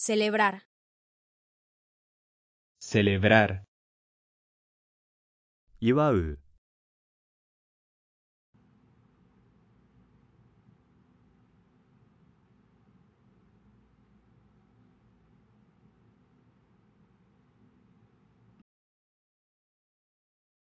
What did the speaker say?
Celebrar. Celebrar. Iwau.